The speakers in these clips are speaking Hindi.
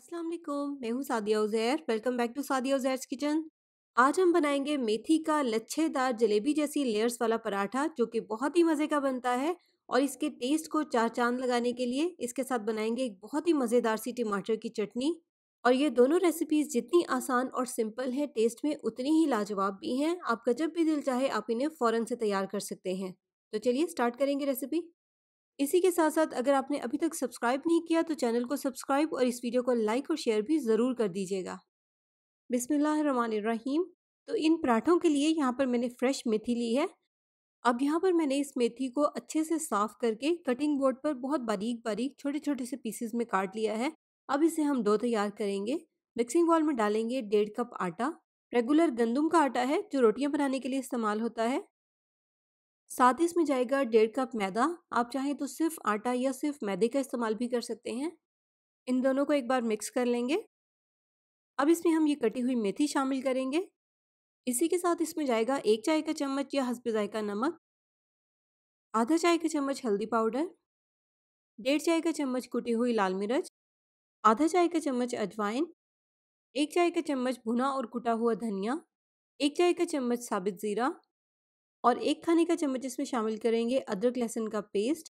अस्सलाम वालेकुम मैं हूँ Sadia Uzair welcome back to Sadia Uzair's kitchen आज हम बनाएंगे मेथी का लच्छेदार जलेबी जैसी लेयर्स वाला पराठा जो कि बहुत ही मज़े का बनता है और इसके टेस्ट को चार चांद लगाने के लिए इसके साथ बनाएंगे एक बहुत ही मज़ेदार सी टमाटर की चटनी और ये दोनों रेसिपीज़ जितनी आसान और सिंपल हैं टेस्ट में उतनी ही लाजवाब भी हैं आपका जब भी दिल चाहे आप इन्हें फ़ौरन से तैयार कर सकते हैं तो चलिए स्टार्ट करेंगे रेसिपी इसी के साथ साथ अगर आपने अभी तक सब्सक्राइब नहीं किया तो चैनल को सब्सक्राइब और इस वीडियो को लाइक और शेयर भी ज़रूर कर दीजिएगा बिसमीम तो इन पराठों के लिए यहाँ पर मैंने फ्रेश मेथी ली है अब यहाँ पर मैंने इस मेथी को अच्छे से साफ़ करके कटिंग बोर्ड पर बहुत बारीक बारीक छोटे छोटे से पीसेस में काट लिया है अब इसे हम दो तैयार करेंगे मिक्सिंग बॉल में डालेंगे डेढ़ कप आटा रेगुलर गंदम का आटा है जो रोटियां बनाने के लिए इस्तेमाल होता है साथ ही इसमें जाएगा डेढ़ कप मैदा आप चाहें तो सिर्फ आटा या सिर्फ मैदे का इस्तेमाल भी कर सकते हैं इन दोनों को एक बार मिक्स कर लेंगे अब इसमें हम ये कटी हुई मेथी शामिल करेंगे इसी के साथ इसमें जाएगा एक चाय का चम्मच या हंसपे जायका नमक आधा चाय का चम्मच हल्दी पाउडर डेढ़ चाय का चम्मच कुटी हुई लाल मिर्च आधा चाय का चम्मच अजवाइन एक चाय का चम्मच भुना और कुटा हुआ धनिया एक चाय का चम्मच साबित ज़ीरा और एक खाने का चम्मच इसमें शामिल करेंगे अदरक लहसुन का पेस्ट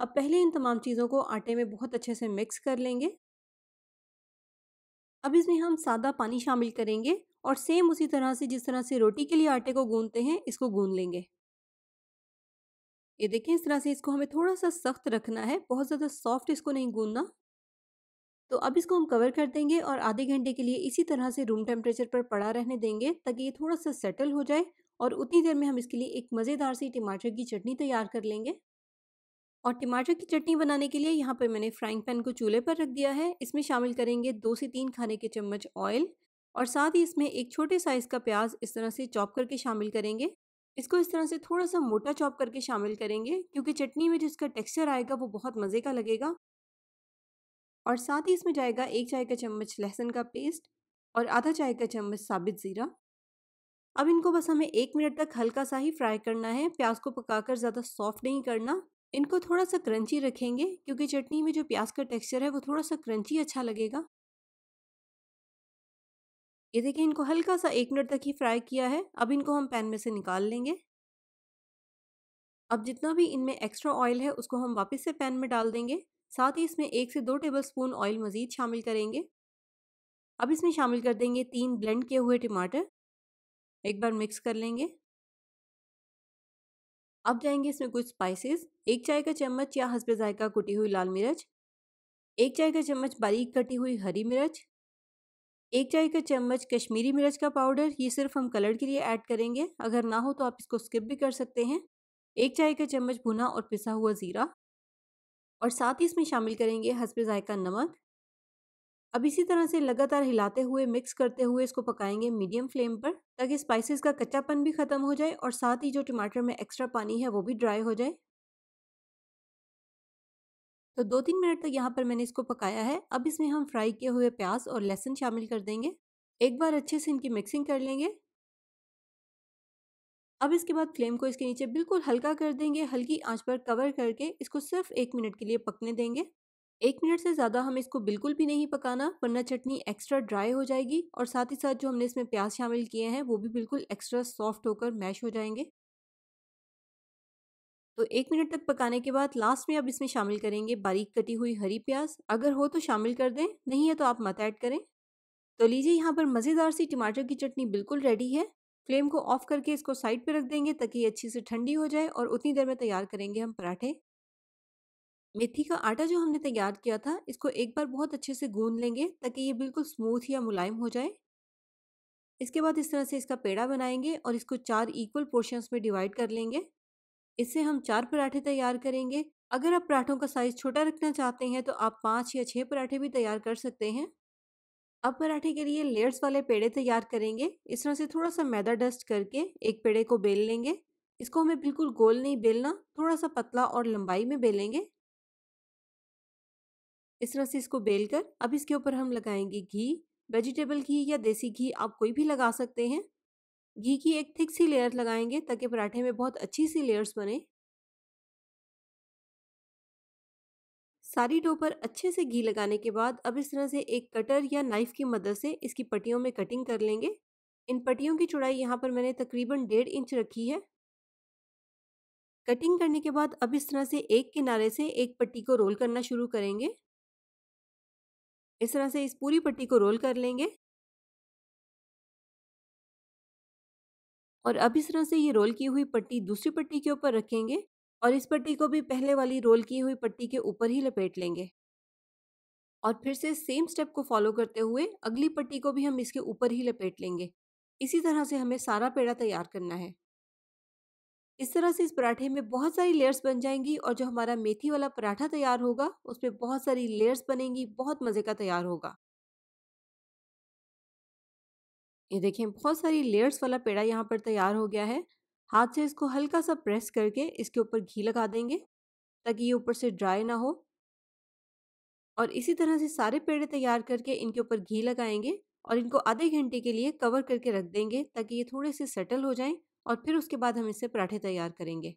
अब पहले इन तमाम चीज़ों को आटे में बहुत अच्छे से मिक्स कर लेंगे अब इसमें हम सादा पानी शामिल करेंगे और सेम उसी तरह से जिस तरह से रोटी के लिए आटे को गूंदते हैं इसको गूंद लेंगे ये देखें इस तरह से इसको हमें थोड़ा सा सख्त रखना है बहुत ज़्यादा सॉफ्ट इसको नहीं गूंदना तो अब इसको हम कवर कर देंगे और आधे घंटे के लिए इसी तरह से रूम टेम्परेचर पर पड़ा रहने देंगे ताकि ये थोड़ा सा सेटल हो जाए और उतनी देर में हम इसके लिए एक मज़ेदार सी टमाटर की चटनी तैयार कर लेंगे और टमाटर की चटनी बनाने के लिए यहाँ पर मैंने फ्राइंग पैन को चूल्हे पर रख दिया है इसमें शामिल करेंगे दो से तीन खाने के चम्मच ऑयल और साथ ही इसमें एक छोटे साइज़ का प्याज इस तरह से चॉप करके शामिल करेंगे इसको इस तरह से थोड़ा सा मोटा चॉप करके शामिल करेंगे क्योंकि चटनी में जिसका टेक्सचर आएगा वो बहुत मज़े का लगेगा और साथ ही इसमें जाएगा एक चाय का चम्मच लहसुन का पेस्ट और आधा चाय का चम्मच साबित ज़ीरा अब इनको बस हमें एक मिनट तक हल्का सा ही फ्राई करना है प्याज को पकाकर ज़्यादा सॉफ्ट नहीं करना इनको थोड़ा सा क्रंची रखेंगे क्योंकि चटनी में जो प्याज का टेक्सचर है वो थोड़ा सा क्रंची अच्छा लगेगा ये देखिए इनको हल्का सा एक मिनट तक ही फ्राई किया है अब इनको हम पैन में से निकाल लेंगे अब जितना भी इनमें एक्स्ट्रा ऑयल है उसको हम वापस से पैन में डाल देंगे साथ ही इसमें एक से दो टेबल स्पून ऑयल मज़ीद शामिल करेंगे अब इसमें शामिल कर देंगे तीन ब्लेंड किए हुए टमाटर एक बार मिक्स कर लेंगे अब जाएंगे इसमें कुछ स्पाइसेस एक चाय का चम्मच या हसब जायका कुटी हुई लाल मिर्च एक चाय का चम्मच बारीक कटी हुई हरी मिर्च एक चाय का चम्मच कश्मीरी मिर्च का पाउडर ये सिर्फ हम कलर के लिए ऐड करेंगे अगर ना हो तो आप इसको स्किप भी कर सकते हैं एक चाय का चम्मच भुना और पिसा हुआ ज़ीरा और साथ ही इसमें शामिल करेंगे हसब जायका नमक अब इसी तरह से लगातार हिलाते हुए मिक्स करते हुए इसको पकाएंगे मीडियम फ्लेम पर ताकि स्पाइसेस का कच्चापन भी खत्म हो जाए और साथ ही जो टमाटर में एक्स्ट्रा पानी है वो भी ड्राई हो जाए तो दो तीन मिनट तक यहाँ पर मैंने इसको पकाया है अब इसमें हम फ्राई किए हुए प्याज और लहसुन शामिल कर देंगे एक बार अच्छे से इनकी मिक्सिंग कर लेंगे अब इसके बाद फ्लेम को इसके नीचे बिल्कुल हल्का कर देंगे हल्की आंच पर कवर करके इसको सिर्फ एक मिनट के लिए पकने देंगे एक मिनट से ज़्यादा हम इसको बिल्कुल भी नहीं पकाना वरना चटनी एक्स्ट्रा ड्राई हो जाएगी और साथ ही साथ जो हमने इसमें प्याज शामिल किए हैं वो भी बिल्कुल एक्स्ट्रा सॉफ्ट होकर मैश हो जाएंगे तो एक मिनट तक पकाने के बाद लास्ट में अब इसमें शामिल करेंगे बारीक कटी हुई हरी प्याज अगर हो तो शामिल कर दें नहीं है तो आप मत ऐड करें तो लीजिए यहाँ पर मज़ेदार सी टमाटर की चटनी बिल्कुल रेडी है फ्लेम को ऑफ करके इसको साइड पर रख देंगे ताकि ये अच्छी से ठंडी हो जाए और उतनी देर में तैयार करेंगे हम पराठे मेथी का आटा जो हमने तैयार किया था इसको एक बार बहुत अच्छे से गूंद लेंगे ताकि ये बिल्कुल स्मूथ या मुलायम हो जाए इसके बाद इस तरह से इसका पेड़ा बनाएंगे और इसको चार इक्वल पोर्शंस में डिवाइड कर लेंगे इससे हम चार पराठे तैयार करेंगे अगर आप पराठों का साइज़ छोटा रखना चाहते हैं तो आप पाँच या छः पराठे भी तैयार कर सकते हैं अब पराठे के लिए लेयर्स वाले पेड़े तैयार करेंगे इस तरह से थोड़ा सा मैदा डस्ट करके एक पेड़े को बेल लेंगे इसको हमें बिल्कुल गोल नहीं बेलना थोड़ा सा पतला और लंबाई में बेलेंगे इस तरह से इसको बेल कर अब इसके ऊपर हम लगाएंगे घी वेजिटेबल घी या देसी घी आप कोई भी लगा सकते हैं घी की एक थिक सी लेयर लगाएंगे ताकि पराठे में बहुत अच्छी सी लेयर्स बने सारी डो पर अच्छे से घी लगाने के बाद अब इस तरह से एक कटर या नाइफ़ की मदद से इसकी पट्टियों में कटिंग कर लेंगे इन पट्टियों की चौड़ाई यहाँ पर मैंने तकरीबन डेढ़ इंच रखी है कटिंग करने के बाद अब इस तरह से एक किनारे से एक पट्टी को रोल करना शुरू करेंगे इस तरह से इस पूरी पट्टी को रोल कर लेंगे और अब इस तरह से ये रोल की हुई पट्टी दूसरी पट्टी के ऊपर रखेंगे और इस पट्टी को भी पहले वाली रोल की हुई पट्टी के ऊपर ही लपेट लेंगे और फिर से सेम स्टेप को फॉलो करते हुए अगली पट्टी को भी हम इसके ऊपर ही लपेट लेंगे इसी तरह से हमें सारा पेड़ा तैयार करना है इस तरह से इस पराठे में बहुत सारी लेयर्स बन जाएंगी और जो हमारा मेथी वाला पराठा तैयार होगा उसमें बहुत सारी लेयर्स बनेंगी बहुत मज़े का तैयार होगा ये देखें बहुत सारी लेयर्स वाला पेड़ा यहाँ पर तैयार हो गया है हाथ से इसको हल्का सा प्रेस करके इसके ऊपर घी लगा देंगे ताकि ये ऊपर से ड्राई ना हो और इसी तरह से सारे पेड़े तैयार करके इनके ऊपर घी लगाएंगे और इनको आधे घंटे के लिए कवर करके रख देंगे ताकि ये थोड़े से सेटल हो जाएं और फिर उसके बाद हम इसे पराठे तैयार करेंगे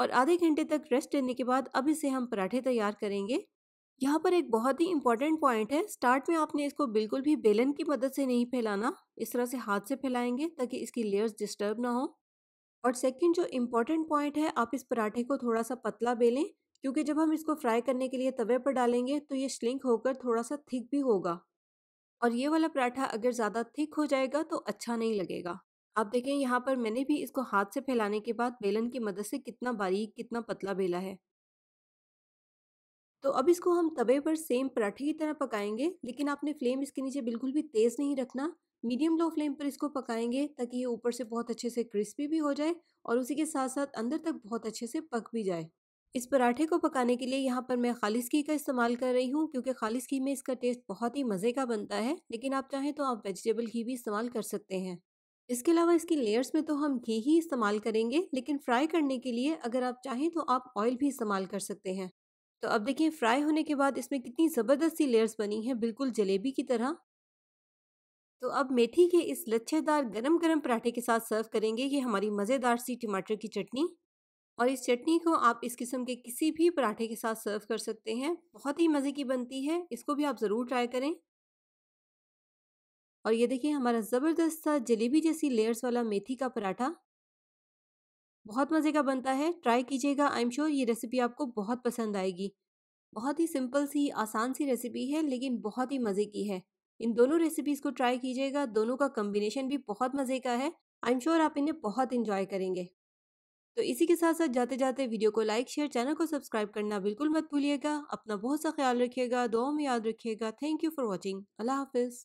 और आधे घंटे तक रेस्ट लेने के बाद अब इसे हम पराठे तैयार करेंगे यहाँ पर एक बहुत ही इंपॉर्टेंट पॉइंट है स्टार्ट में आपने इसको बिल्कुल भी बेलन की मदद से नहीं फैलाना इस तरह से हाथ से फैलाएंगे ताकि इसकी लेयर्स डिस्टर्ब ना हो और सेकंड जो इम्पॉर्टेंट पॉइंट है आप इस पराठे को थोड़ा सा पतला बेलें क्योंकि जब हम इसको फ्राई करने के लिए तवे पर डालेंगे तो ये श्लिंक होकर थोड़ा सा थिक भी होगा और ये वाला पराठा अगर ज़्यादा थिक हो जाएगा तो अच्छा नहीं लगेगा आप देखें यहाँ पर मैंने भी इसको हाथ से फैलाने के बाद बेलन की मदद से कितना बारीक कितना पतला बेला है तो अब इसको हम तवे पर सेम पराठे की तरह पकाएंगे लेकिन आपने फ्लेम इसके नीचे बिल्कुल भी तेज़ नहीं रखना मीडियम लो फ्लेम पर इसको पकाएंगे ताकि ये ऊपर से बहुत अच्छे से क्रिस्पी भी हो जाए और उसी के साथ साथ अंदर तक बहुत अच्छे से पक भी जाए इस पराठे को पकाने के लिए यहाँ पर मैं खालिस घी का इस्तेमाल कर रही हूँ क्योंकि खालिस घी में इसका टेस्ट बहुत ही मज़े का बनता है लेकिन आप चाहें तो आप वेजिटेबल घी भी इस्तेमाल कर सकते हैं इसके अलावा इसकी लेयर्स में तो हम घी ही इस्तेमाल करेंगे लेकिन फ्राई करने के लिए अगर आप चाहें तो आप ऑयल भी इस्तेमाल कर सकते हैं तो अब देखिए फ्राई होने के बाद इसमें कितनी ज़बरदस्त सी लेयर्स बनी हैं बिल्कुल जलेबी की तरह तो अब मेथी के इस लच्छेदार गरम गरम पराठे के साथ सर्व करेंगे ये हमारी मज़ेदार सी टमाटर की चटनी और इस चटनी को आप इस किस्म के किसी भी पराठे के साथ सर्व कर सकते हैं बहुत ही मज़े की बनती है इसको भी आप ज़रूर ट्राई करें और ये देखिए हमारा ज़बरदस्त सा जलेबी जैसी लेयर्स वाला मेथी का पराठा बहुत मज़े का बनता है ट्राई कीजिएगा आई एम श्योर ये रेसिपी आपको बहुत पसंद आएगी बहुत ही सिंपल सी आसान सी रेसिपी है लेकिन बहुत ही मज़े की है इन दोनों रेसिपीज़ को ट्राई कीजिएगा दोनों का कम्बिनेशन भी बहुत मज़े का है आई एम श्योर आप इन्हें बहुत इन्जॉय करेंगे तो इसी के साथ साथ जाते जाते वीडियो को लाइक शेयर चैनल को सब्सक्राइब करना बिल्कुल मत भूलिएगा अपना बहुत सा ख्याल रखिएगा दो में याद रखिएगा थैंक यू फॉर वॉचिंग अल्लाह हाफिज़